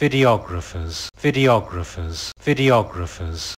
videographers, videographers, videographers.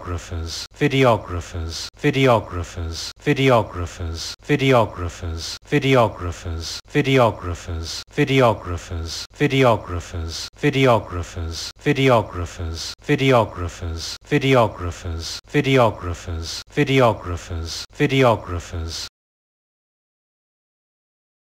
videographers, videographers, videographers, videographers, videographers, videographers, videographers, videographers, videographers, videographers, videographers, videographers, videographers, videographers, videographers, videographers,